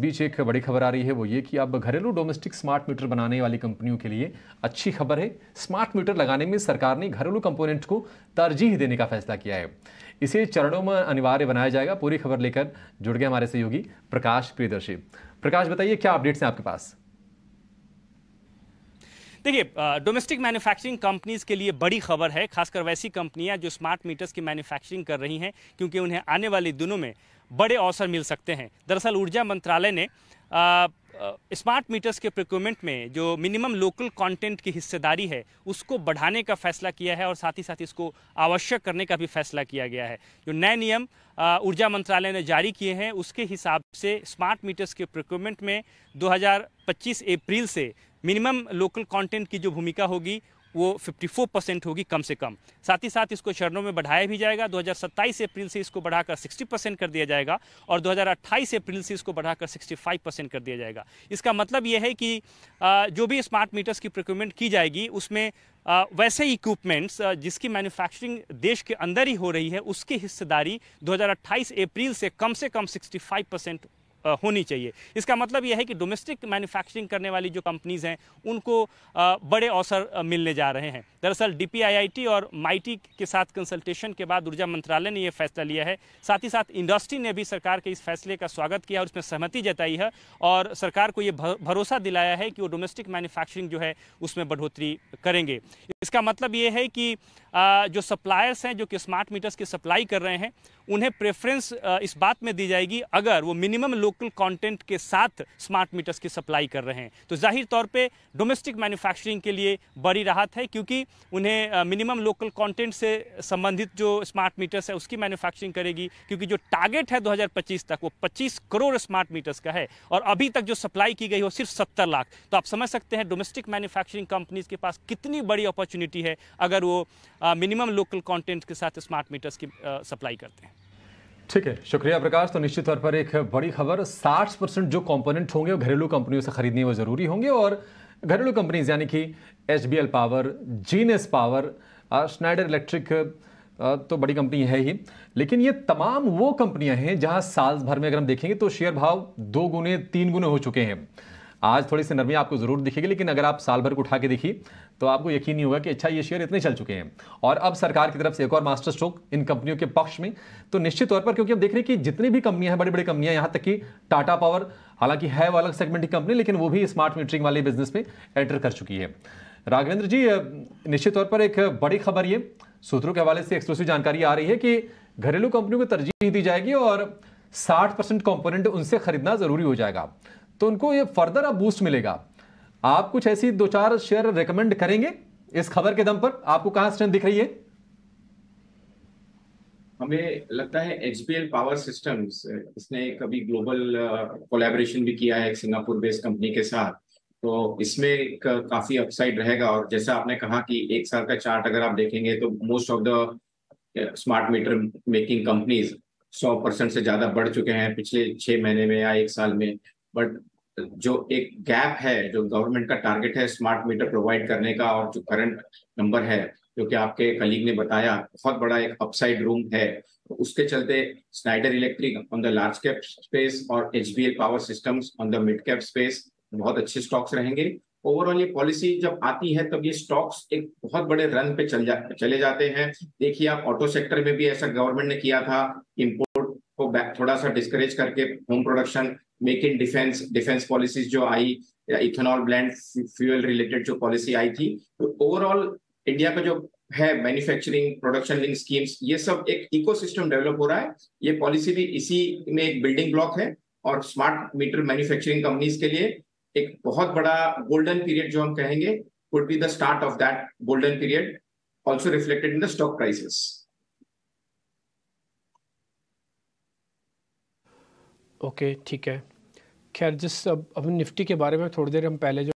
बीच एक बड़ी खबर आ रही है वो ये कि अब घरेलू डोमेस्टिक स्मार्ट मीटर बनाने वाली कंपनियों के लिए अच्छी खबर है स्मार्ट मीटर लगाने में सरकार ने घरेलू कंपोनेंट को तरजीह देने का फैसला किया है इसे चरणों में अनिवार्य बनाया जाएगा पूरी खबर लेकर जुड़ गए हमारे सहयोगी प्रकाश प्रियदर्शी प्रकाश बताइए क्या अपडेट्स हैं आपके पास देखिए डोमेस्टिक मैन्युफैक्चरिंग कंपनीज़ के लिए बड़ी खबर है खासकर वैसी कंपनियां जो स्मार्ट मीटर्स की मैन्युफैक्चरिंग कर रही हैं क्योंकि उन्हें आने वाले दिनों में बड़े अवसर मिल सकते हैं दरअसल ऊर्जा मंत्रालय ने आ, स्मार्ट मीटर्स के प्रिक्यूमेंट में जो मिनिमम लोकल कंटेंट की हिस्सेदारी है उसको बढ़ाने का फैसला किया है और साथ ही साथ इसको आवश्यक करने का भी फैसला किया गया है जो नए नियम ऊर्जा मंत्रालय ने जारी किए हैं उसके हिसाब से स्मार्ट मीटर्स के प्रिक्यूमेंट में 2025 अप्रैल से मिनिमम लोकल कंटेंट की जो भूमिका होगी वो 54 परसेंट होगी कम से कम साथ ही साथ इसको चरणों में बढ़ाया भी जाएगा 2027 अप्रैल से इसको बढ़ाकर 60 परसेंट कर दिया जाएगा और 2028 अप्रैल से इसको बढ़ाकर 65 परसेंट कर दिया जाएगा इसका मतलब ये है कि जो भी स्मार्ट मीटर्स की प्रिक्यूमेंट की जाएगी उसमें वैसे इक्विपमेंट्स जिसकी मैन्युफैक्चरिंग देश के अंदर ही हो रही है उसकी हिस्सेदारी दो अप्रैल से कम से कम सिक्सटी परसेंट होनी चाहिए इसका मतलब यह है कि डोमेस्टिक मैन्युफैक्चरिंग करने वाली जो कंपनीज़ हैं उनको बड़े अवसर मिलने जा रहे हैं दरअसल डीपीआईआईटी और माइटी के साथ कंसल्टेशन के बाद ऊर्जा मंत्रालय ने यह फैसला लिया है साथ ही साथ इंडस्ट्री ने भी सरकार के इस फैसले का स्वागत किया और उसमें सहमति जताई है और सरकार को ये भरोसा दिलाया है कि वो डोमेस्टिक मैन्युफैक्चरिंग जो है उसमें बढ़ोतरी करेंगे इसका मतलब ये है कि जो सप्लायर्स हैं जो कि स्मार्ट मीटर्स की सप्लाई कर रहे हैं उन्हें प्रेफरेंस इस बात में दी जाएगी अगर वो मिनिमम लोग लोकल कंटेंट के साथ स्मार्ट मीटर्स की सप्लाई कर रहे हैं तो जाहिर तौर पे डोमेस्टिक मैन्युफैक्चरिंग के लिए बड़ी राहत है क्योंकि उन्हें मिनिमम लोकल कंटेंट से संबंधित जो स्मार्ट मीटर्स है उसकी मैन्युफैक्चरिंग करेगी क्योंकि जो टारगेट है 2025 तक वो 25 करोड़ स्मार्ट मीटर्स का है और अभी तक जो सप्लाई की गई वो सिर्फ सत्तर लाख तो आप समझ सकते हैं डोमेस्टिक मैन्युफैक्चरिंग कंपनीज के पास कितनी बड़ी अपॉर्चुनिटी है अगर वो मिनिमम लोकल कॉन्टेंट के साथ स्मार्ट मीटर्स की सप्लाई करते हैं ठीक है शुक्रिया प्रकाश तो निश्चित तौर पर एक बड़ी खबर 60 परसेंट जो कंपोनेंट होंगे वो घरेलू कंपनियों से खरीदने वो ज़रूरी होंगे और घरेलू कंपनीज यानी कि H power Genus power Schneider electric तो बड़ी कंपनी है ही लेकिन ये तमाम वो कंपनियां हैं जहां साल भर में अगर हम देखेंगे तो शेयर भाव दो गुने तीन गुने हो चुके हैं आज थोड़ी सी नरमी आपको ज़रूर दिखेगी लेकिन अगर आप साल भर को उठा के देखिए तो आपको यकीन नहीं होगा कि अच्छा ये शेयर इतने चल चुके हैं और अब सरकार की तरफ से एक और मास्टर स्ट्रोक इन कंपनियों के पक्ष में तो निश्चित तौर पर क्योंकि हम देख रहे हैं कि जितनी भी कंपनियां हैं बड़ी बड़ी कंपनियां यहाँ तक कि टाटा पावर हालांकि है वो अलग सेगमेंट की कंपनी लेकिन वो भी स्मार्ट मीटरिंग वाले बिजनेस में एंटर कर चुकी है राघवेंद्र जी निश्चित तौर पर एक बड़ी खबर ये सूत्रों के हवाले से एक्सक्लूसिव जानकारी आ रही है कि घरेलू कंपनियों को तरजीह दी जाएगी और 60 परसेंट कॉम्पोनेंट उनसे खरीदना जरूरी हो जाएगा तो उनको ये फर्दर अब बूस्ट मिलेगा आप कुछ ऐसी दो चार शेयर रिकमेंड करेंगे इस खबर के दम पर आपको कहां स्ट्रेंथ दिख रही है हमें लगता है एच पावर सिस्टम्स इसने कभी ग्लोबल कोलेबोरेशन भी किया है एक सिंगापुर बेस्ड कंपनी के साथ तो इसमें एक काफी अपसाइड रहेगा और जैसा आपने कहा कि एक साल का चार्ट अगर आप देखेंगे तो most of the smart meter making companies 100 percent से ज्यादा बढ़ चुके हैं पिछले छह महीने में या एक साल में बट जो एक गैप है जो गवर्नमेंट का टारगेट है स्मार्ट मीटर प्रोवाइड करने का और जो करंट नंबर है जो कि आपके कलीग ने बताया बहुत बड़ा एक अपसाइड रूम है तो उसके चलते Schneider electric on the large cap space और H power systems on the mid cap space बहुत अच्छे स्टॉक्स रहेंगे ओवरऑल ये पॉलिसी जब आती है तब ये स्टॉक्स एक बहुत बड़े रन पे चल जा चले जाते हैं देखिए आप ऑटो सेक्टर में भी ऐसा गवर्नमेंट ने किया था इम्पोर्ट थोड़ा सा डिस्करेज करके home production make in defence defence policies जो आई इथेनॉल ब्लैंड फ्यूल रिलेटेड जो पॉलिसी आई थी तो ओवरऑल इंडिया का जो है मैन्युफैक्चरिंग प्रोडक्शन लिंक स्कीम्स ये सब एक इकोसिस्टम डेवलप हो रहा है ये पॉलिसी भी इसी में एक बिल्डिंग ब्लॉक है और स्मार्ट मीटर मैन्युफैक्चरिंग कंपनीज के लिए एक बहुत बड़ा गोल्डन पीरियड जो हम कहेंगे would be the start of that golden period also reflected in the stock prices. Okay ठीक है खैर जिस अब अब निफ्टी के बारे में थोड़ी देर हम पहले जो